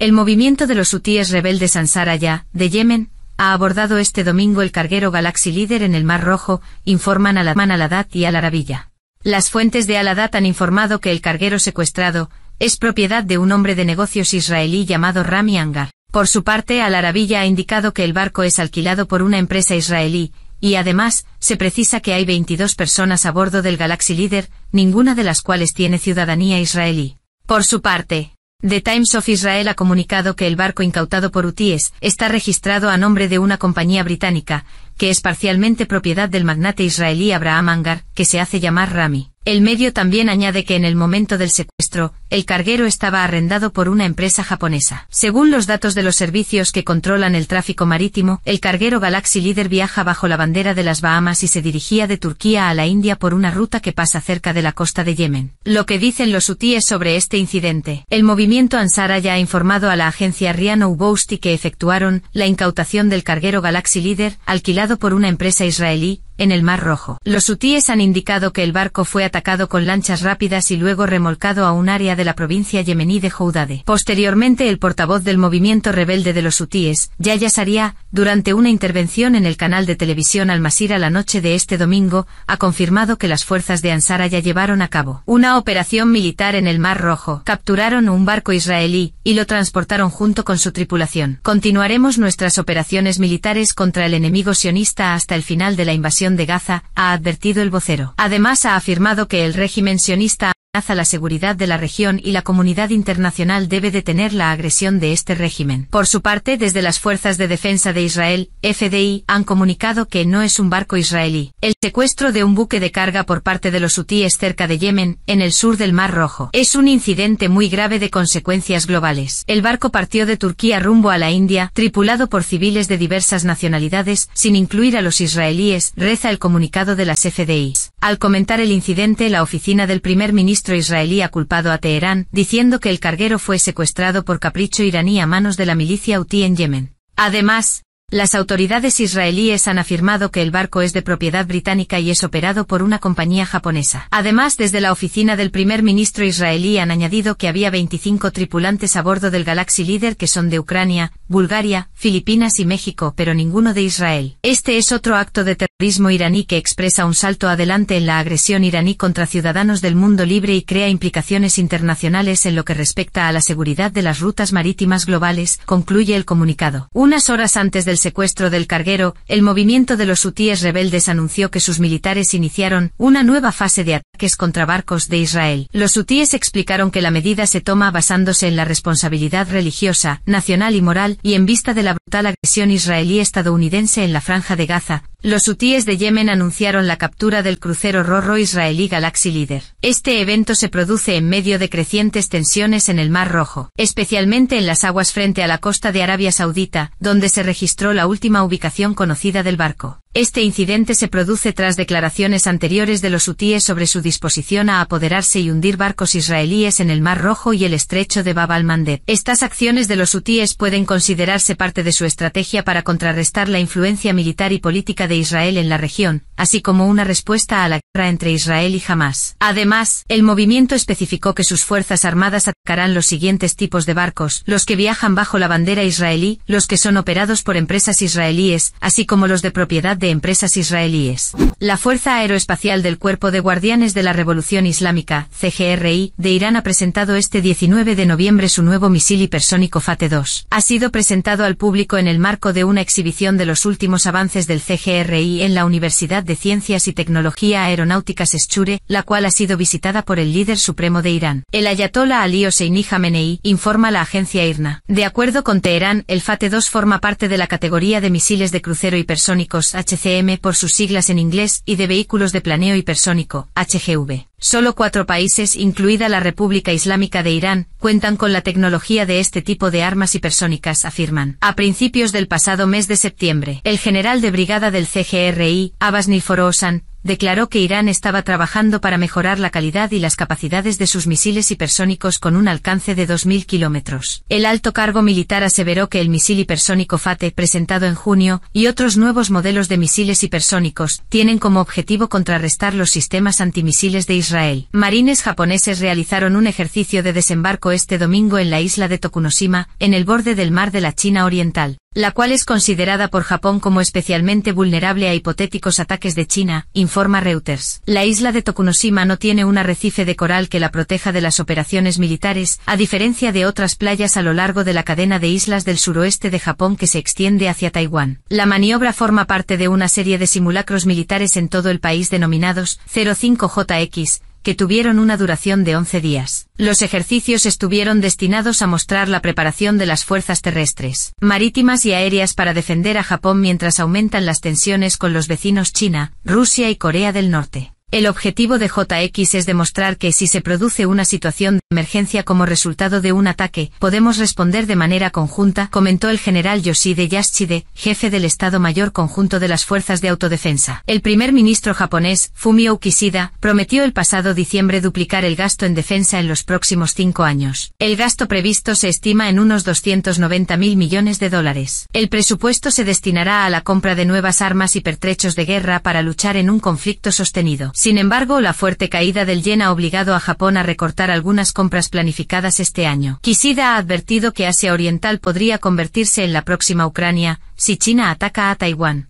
El movimiento de los hutíes rebeldes Ansaraya, de Yemen, ha abordado este domingo el carguero Galaxy Leader en el Mar Rojo, informan a la y al Arabilla. Las fuentes de Aladat han informado que el carguero secuestrado es propiedad de un hombre de negocios israelí llamado Rami Angar. Por su parte, Al Arabilla ha indicado que el barco es alquilado por una empresa israelí, y además, se precisa que hay 22 personas a bordo del Galaxy Leader, ninguna de las cuales tiene ciudadanía israelí. Por su parte, The Times of Israel ha comunicado que el barco incautado por UTIES está registrado a nombre de una compañía británica, que es parcialmente propiedad del magnate israelí Abraham Angar, que se hace llamar Rami. El medio también añade que en el momento del secuestro, el carguero estaba arrendado por una empresa japonesa. Según los datos de los servicios que controlan el tráfico marítimo, el carguero Galaxy Leader viaja bajo la bandera de las Bahamas y se dirigía de Turquía a la India por una ruta que pasa cerca de la costa de Yemen. Lo que dicen los hutíes sobre este incidente. El movimiento Ansara ya ha informado a la agencia Riano Ubousti que efectuaron la incautación del carguero Galaxy Leader, alquilado por una empresa israelí, en el Mar Rojo. Los hutíes han indicado que el barco fue atacado con lanchas rápidas y luego remolcado a un área de la provincia yemení de Houdade. Posteriormente el portavoz del movimiento rebelde de los hutíes, Yahya Saria, durante una intervención en el canal de televisión Al Masira la noche de este domingo, ha confirmado que las fuerzas de Ansara ya llevaron a cabo una operación militar en el Mar Rojo. Capturaron un barco israelí y lo transportaron junto con su tripulación. Continuaremos nuestras operaciones militares contra el enemigo sionista hasta el final de la invasión de Gaza, ha advertido el vocero. Además ha afirmado que el régimen sionista la seguridad de la región y la comunidad internacional debe detener la agresión de este régimen. Por su parte, desde las Fuerzas de Defensa de Israel, FDI, han comunicado que no es un barco israelí. El secuestro de un buque de carga por parte de los hutíes cerca de Yemen, en el sur del Mar Rojo, es un incidente muy grave de consecuencias globales. El barco partió de Turquía rumbo a la India, tripulado por civiles de diversas nacionalidades, sin incluir a los israelíes, reza el comunicado de las FDIs. Al comentar el incidente, la oficina del primer ministro israelí ha culpado a Teherán, diciendo que el carguero fue secuestrado por capricho iraní a manos de la milicia Houthi en Yemen. Además, las autoridades israelíes han afirmado que el barco es de propiedad británica y es operado por una compañía japonesa. Además, desde la oficina del primer ministro israelí han añadido que había 25 tripulantes a bordo del Galaxy Leader que son de Ucrania, Bulgaria, Filipinas y México, pero ninguno de Israel. Este es otro acto de terrorismo iraní que expresa un salto adelante en la agresión iraní contra ciudadanos del mundo libre y crea implicaciones internacionales en lo que respecta a la seguridad de las rutas marítimas globales, concluye el comunicado. Unas horas antes del secuestro del carguero, el movimiento de los hutíes rebeldes anunció que sus militares iniciaron una nueva fase de ataques contra barcos de Israel. Los hutíes explicaron que la medida se toma basándose en la responsabilidad religiosa, nacional y moral, y en vista de la brutal agresión israelí-estadounidense en la franja de Gaza, los hutíes de Yemen anunciaron la captura del crucero Rorro israelí Galaxy Leader. Este evento se produce en medio de crecientes tensiones en el Mar Rojo, especialmente en las aguas frente a la costa de Arabia Saudita, donde se registró la última ubicación conocida del barco. Este incidente se produce tras declaraciones anteriores de los hutíes sobre su disposición a apoderarse y hundir barcos israelíes en el Mar Rojo y el estrecho de Bab al-Mandeb. Estas acciones de los hutíes pueden considerarse parte de su estrategia para contrarrestar la influencia militar y política de Israel en la región, así como una respuesta a la guerra entre Israel y Hamas. Además, el movimiento especificó que sus fuerzas armadas atacarán los siguientes tipos de barcos, los que viajan bajo la bandera israelí, los que son operados por empresas israelíes, así como los de propiedad de empresas israelíes. La Fuerza Aeroespacial del Cuerpo de Guardianes de la Revolución Islámica, CGRI, de Irán ha presentado este 19 de noviembre su nuevo misil hipersónico FATE-2. Ha sido presentado al público en el marco de una exhibición de los últimos avances del CGRI en la Universidad de Ciencias y Tecnología Aeronáuticas Eschure, la cual ha sido visitada por el líder supremo de Irán. El ayatollah Ali Hosseini Khamenei, informa la agencia IRNA. De acuerdo con Teherán, el FATE-2 forma parte de la categoría de misiles de crucero hipersónicos H HCM por sus siglas en inglés y de vehículos de planeo hipersónico, HGV. Solo cuatro países, incluida la República Islámica de Irán, cuentan con la tecnología de este tipo de armas hipersónicas, afirman. A principios del pasado mes de septiembre, el general de brigada del CGRI, Abbas Niforosan, declaró que Irán estaba trabajando para mejorar la calidad y las capacidades de sus misiles hipersónicos con un alcance de 2.000 kilómetros. El alto cargo militar aseveró que el misil hipersónico FATE, presentado en junio, y otros nuevos modelos de misiles hipersónicos, tienen como objetivo contrarrestar los sistemas antimisiles de Israel. Marines japoneses realizaron un ejercicio de desembarco este domingo en la isla de Tokunoshima, en el borde del mar de la China Oriental la cual es considerada por Japón como especialmente vulnerable a hipotéticos ataques de China, informa Reuters. La isla de Tokunoshima no tiene un arrecife de coral que la proteja de las operaciones militares, a diferencia de otras playas a lo largo de la cadena de islas del suroeste de Japón que se extiende hacia Taiwán. La maniobra forma parte de una serie de simulacros militares en todo el país denominados 05JX, que tuvieron una duración de 11 días. Los ejercicios estuvieron destinados a mostrar la preparación de las fuerzas terrestres, marítimas y aéreas para defender a Japón mientras aumentan las tensiones con los vecinos China, Rusia y Corea del Norte. El objetivo de JX es demostrar que si se produce una situación de emergencia como resultado de un ataque, podemos responder de manera conjunta, comentó el general Yoshide Yashide, jefe del Estado Mayor Conjunto de las Fuerzas de Autodefensa. El primer ministro japonés, Fumio Kishida, prometió el pasado diciembre duplicar el gasto en defensa en los próximos cinco años. El gasto previsto se estima en unos 290 mil millones de dólares. El presupuesto se destinará a la compra de nuevas armas y pertrechos de guerra para luchar en un conflicto sostenido sin embargo, la fuerte caída del yen ha obligado a Japón a recortar algunas compras planificadas este año. Kishida ha advertido que Asia Oriental podría convertirse en la próxima Ucrania, si China ataca a Taiwán.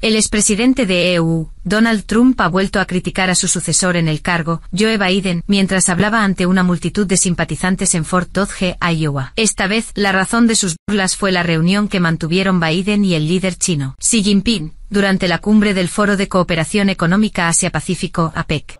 El expresidente de EU, Donald Trump, ha vuelto a criticar a su sucesor en el cargo, Joe Biden, mientras hablaba ante una multitud de simpatizantes en Fort Dodge, Iowa. Esta vez, la razón de sus burlas fue la reunión que mantuvieron Biden y el líder chino, Xi Jinping, durante la cumbre del Foro de Cooperación Económica Asia-Pacífico, APEC.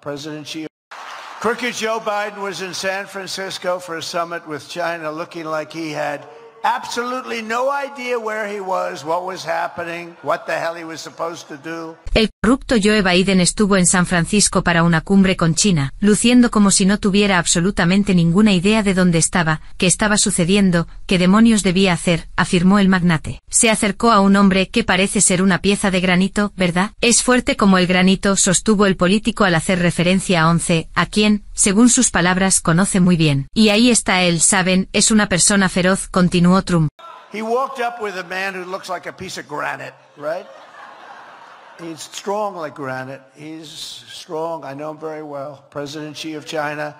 Crooked Joe Biden was in San Francisco for a summit with China looking like he had absolutely no idea where he was, what was happening, what the hell he was supposed to do. El corrupto Joe Biden estuvo en San Francisco para una cumbre con China, luciendo como si no tuviera absolutamente ninguna idea de dónde estaba, qué estaba sucediendo, qué demonios debía hacer, afirmó el magnate. Se acercó a un hombre que parece ser una pieza de granito, ¿verdad? Es fuerte como el granito, sostuvo el político al hacer referencia a Once, a quien, según sus palabras, conoce muy bien. Y ahí está él, saben, es una persona feroz, continuó otro. He walked up with a man who looks like a piece of granite, right? He's strong like granite. He's strong. I know him very well. President Xi of China.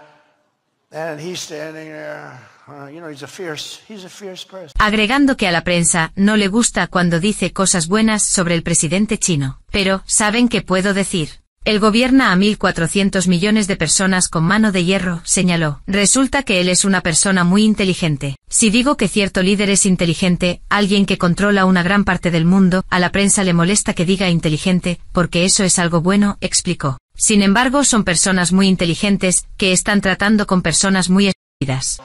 And he's standing there. Uh, you know, he's a fierce, he's a fierce person. Agregando que a la prensa no le gusta cuando dice cosas buenas sobre el presidente chino. Pero, ¿saben qué puedo decir? El gobierna a 1.400 millones de personas con mano de hierro, señaló. Resulta que él es una persona muy inteligente. Si digo que cierto líder es inteligente, alguien que controla una gran parte del mundo, a la prensa le molesta que diga inteligente, porque eso es algo bueno, explicó. Sin embargo, son personas muy inteligentes, que están tratando con personas muy estúpidas.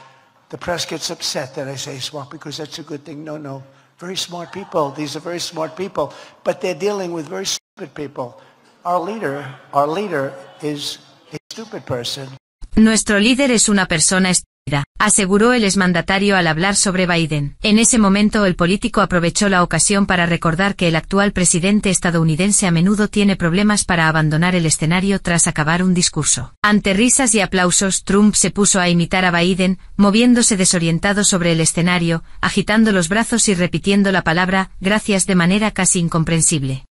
Nuestro líder es una persona estúpida, aseguró el exmandatario al hablar sobre Biden. En ese momento el político aprovechó la ocasión para recordar que el actual presidente estadounidense a menudo tiene problemas para abandonar el escenario tras acabar un discurso. Ante risas y aplausos, Trump se puso a imitar a Biden, moviéndose desorientado sobre el escenario, agitando los brazos y repitiendo la palabra gracias de manera casi incomprensible.